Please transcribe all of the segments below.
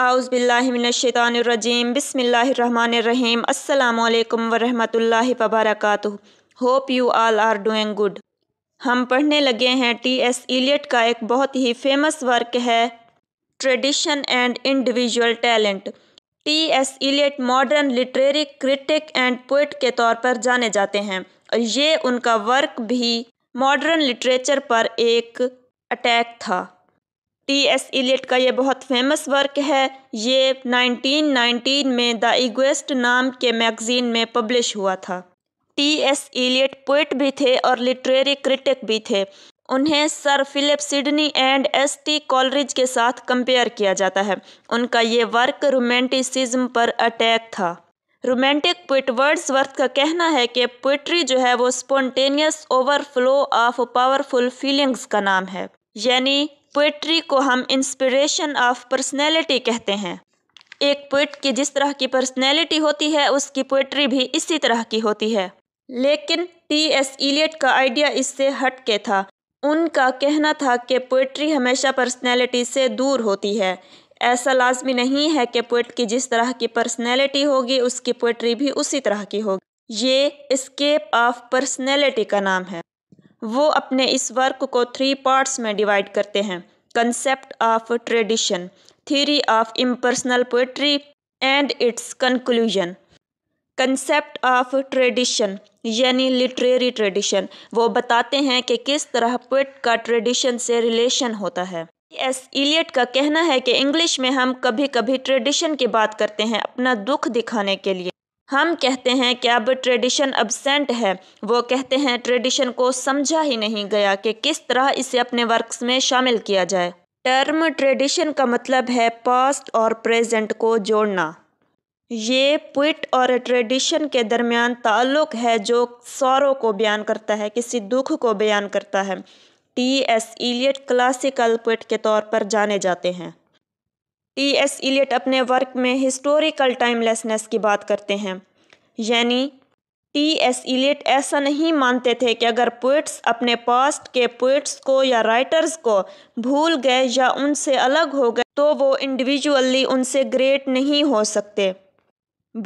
आउज़बिल्लिमिनशैतानरजीम बिसमीम अल्लाम वरहमल वबरक hope you all are doing good हम पढ़ने लगे हैं टी एस एलियट का एक बहुत ही फेमस वर्क है tradition and individual talent T S Eliot modern literary critic and poet के तौर पर जाने जाते हैं और ये उनका वर्क भी मॉडर्न लिटरेचर पर एक अटैक था टी एस इलियट का ये बहुत फेमस वर्क है ये 1919 में द इगोस्ट नाम के मैगज़ीन में पब्लिश हुआ था टी एस इलियट पोइट भी थे और लिटरेरी क्रिटिक भी थे उन्हें sir Philip Sidney and S T Coleridge के साथ कंपेयर किया जाता है उनका ये वर्क रोमांटिसिज्म पर अटैक था रोमांटिक पोइट वर्थ का कहना है कि पोइट्री जो है वो spontaneous overflow of powerful feelings का नाम है यानी पोइट्री को हम इंस्पिरेशन ऑफ पर्सनैलिटी कहते हैं एक पोइट की जिस तरह की पर्सनैलिटी होती है उसकी पोइट्री भी इसी तरह की होती है लेकिन टी एस इलियट का आइडिया इससे हट के था उनका कहना था कि पोइट्री हमेशा पर्सनैलिटी से दूर होती है ऐसा लाजमी नहीं है कि पोइट की जिस तरह की पर्सनैलिटी होगी उसकी पोइट्री भी उसी तरह की होगी ये स्केप ऑफ पर्सनैलिटी का नाम है वो अपने इस वर्क को थ्री पार्ट्स में डिवाइड करते हैं concept of tradition theory of impersonal poetry and its conclusion concept of tradition यानी लिटरेरी ट्रेडिशन वो बताते हैं कि किस तरह पोइट का ट्रेडिशन से रिलेशन होता है एस इलियट का कहना है कि इंग्लिश में हम कभी कभी ट्रेडिशन की बात करते हैं अपना दुख दिखाने के लिए हम कहते हैं कि अब ट्रेडिशन अबसेंट है वो कहते हैं ट्रेडिशन को समझा ही नहीं गया कि किस तरह इसे अपने वर्क्स में शामिल किया जाए टर्म ट्रेडिशन का मतलब है पास्ट और प्रेजेंट को जोड़ना ये पुट और ट्रेडिशन के दरमियान ताल्लुक़ है जो सौरों को बयान करता है किसी दुख को बयान करता है T S Eliot classical poet के तौर पर जाने जाते हैं टी एस इलियट अपने वर्क में हिस्टोरिकल टाइमलेसनेस की बात करते हैं यानी टी एस इलियट ऐसा नहीं मानते थे कि अगर पोइट्स अपने पास्ट के पोइट्स को या राइटर्स को भूल गए या उनसे अलग हो गए तो वो इंडिविजुअली उनसे ग्रेट नहीं हो सकते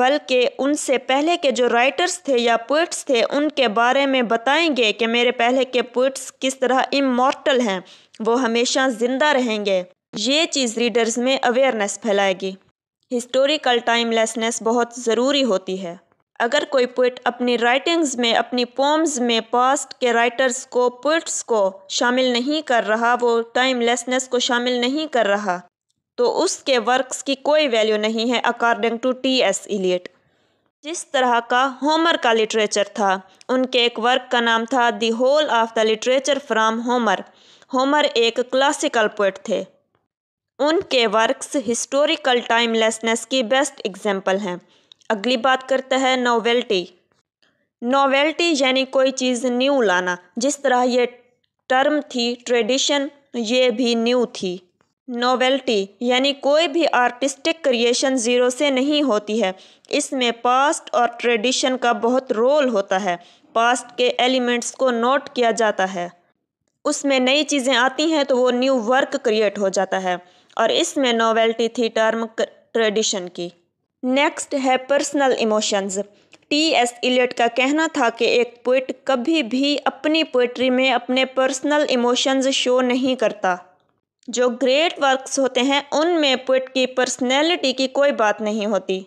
बल्कि उनसे पहले के जो राइटर्स थे या पोइट्स थे उनके बारे में बताएंगे कि मेरे पहले के पोइट्स किस तरह इमोर्टल हैं वो हमेशा ज़िंदा रहेंगे ये चीज़ रीडर्स में अवेयरनेस फैलाएगी हिस्टोरिकल टाइमलेसनेस बहुत ज़रूरी होती है अगर कोई पोइट अपनी राइटिंग्स में अपनी पोम्स में पास्ट के राइटर्स को पोइट्स को शामिल नहीं कर रहा वो टाइमलेसनेस को शामिल नहीं कर रहा तो उसके वर्क्स की कोई वैल्यू नहीं है according to T S Eliot जिस तरह का होमर का लिटरेचर था उनके एक वर्क का नाम था the whole of the literature from Homer Homer एक क्लासिकल पोइट थे उनके वर्क्स हिस्टोरिकल टाइमलेसनेस की बेस्ट एग्जाम्पल हैं अगली बात करते हैं नोवेल्टी नोवेल्टी यानी कोई चीज़ न्यू लाना जिस तरह ये टर्म थी ट्रेडिशन ये भी न्यू थी नोवेल्टी यानी कोई भी आर्टिस्टिक क्रिएशन ज़ीरो से नहीं होती है इसमें पास्ट और ट्रेडिशन का बहुत रोल होता है पास्ट के एलिमेंट्स को नोट किया जाता है उसमें नई चीज़ें आती हैं तो वो न्यू वर्क क्रिएट हो जाता है और इसमें नोवेल्टी थी टर्म ट्रेडिशन की नेक्स्ट है personal emotions T S Eliot का कहना था कि एक पोइट कभी भी अपनी पोइट्री में अपने पर्सनल इमोशंस शो नहीं करता जो ग्रेट वर्क्स होते हैं उनमें पोइट की पर्सनैलिटी की कोई बात नहीं होती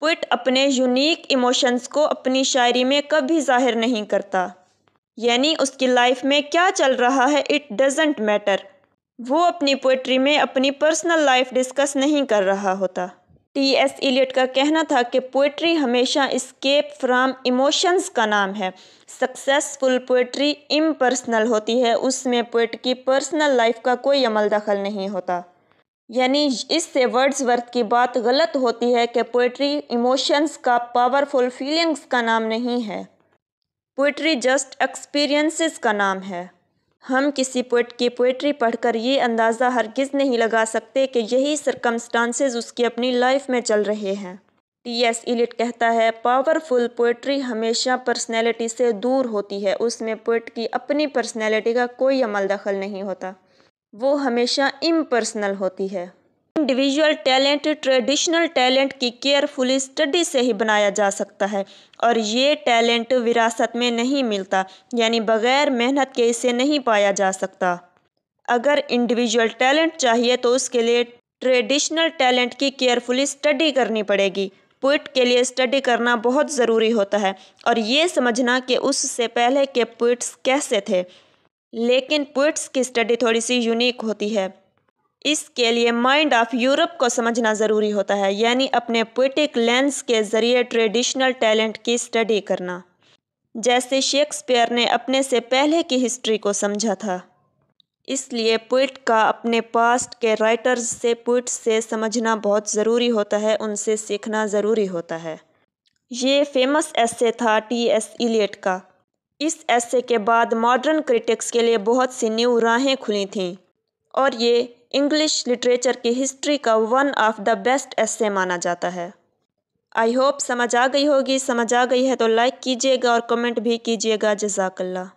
पोइट अपने यूनिक इमोशंस को अपनी शायरी में कभी जाहिर नहीं करता यानी उसकी लाइफ में क्या चल रहा है इट डजेंट मैटर वो अपनी पोइट्री में अपनी पर्सनल लाइफ डिस्कस नहीं कर रहा होता टी एस इलियट का कहना था कि पोइट्री हमेशा इस्केप फ्राम इमोशंस का नाम है सक्सेसफुल पोइट्री इम्पर्सनल होती है उसमें पोइट की पर्सनल लाइफ का कोई अमल दखल नहीं होता यानी इससे वर्ड्स वर्थ की बात गलत होती है कि पोइट्री इमोशंस का पावरफुल फीलिंग्स का नाम नहीं है पोइट्री जस्ट एक्सपीरियंसेस का नाम है हम किसी पोइट की पोइट्री पढ़कर ये अंदाज़ा हरगिज़ नहीं लगा सकते कि यही सरकमस्टांसेस उसकी अपनी लाइफ में चल रहे हैं टी एस इलिट कहता है पावरफुल पोइट्री हमेशा पर्सनैलिटी से दूर होती है उसमें पोइट की अपनी पर्सनैलिटी का कोई अमल दखल नहीं होता वो हमेशा इम होती है इंडिविजुअल टैलेंट ट्रेडिशनल टैलेंट की केयरफुल स्टडी से ही बनाया जा सकता है और ये टैलेंट विरासत में नहीं मिलता यानी बगैर मेहनत के इसे नहीं पाया जा सकता अगर इंडिविजुअल टैलेंट चाहिए तो उसके लिए ट्रेडिशनल टैलेंट की केयरफुल स्टडी करनी पड़ेगी पोइट के लिए स्टडी करना बहुत ज़रूरी होता है और ये समझना कि उससे पहले के पोइट्स कैसे थे लेकिन पोइट्स की स्टडी थोड़ी सी यूनिक होती है इसके लिए माइंड ऑफ यूरोप को समझना ज़रूरी होता है यानी अपने पोइटिक लेंस के ज़रिए ट्रेडिशनल टैलेंट की स्टडी करना जैसे शेक्सपियर ने अपने से पहले की हिस्ट्री को समझा था इसलिए पोइट का अपने पास्ट के राइटर्स से पोइट से समझना बहुत ज़रूरी होता है उनसे सीखना ज़रूरी होता है ये फेमस ऐसे था टी एस इलियट का इस ऐसे के बाद मॉडर्न क्रिटिक्स के लिए बहुत सी न्यू राहें खुली थीं और ये इंग्लिश लिटरेचर की हिस्ट्री का one of the best essay माना जाता है आई होप समझ आ गई होगी समझ आ गई है तो लाइक कीजिएगा और कमेंट भी कीजिएगा जजाकल्ला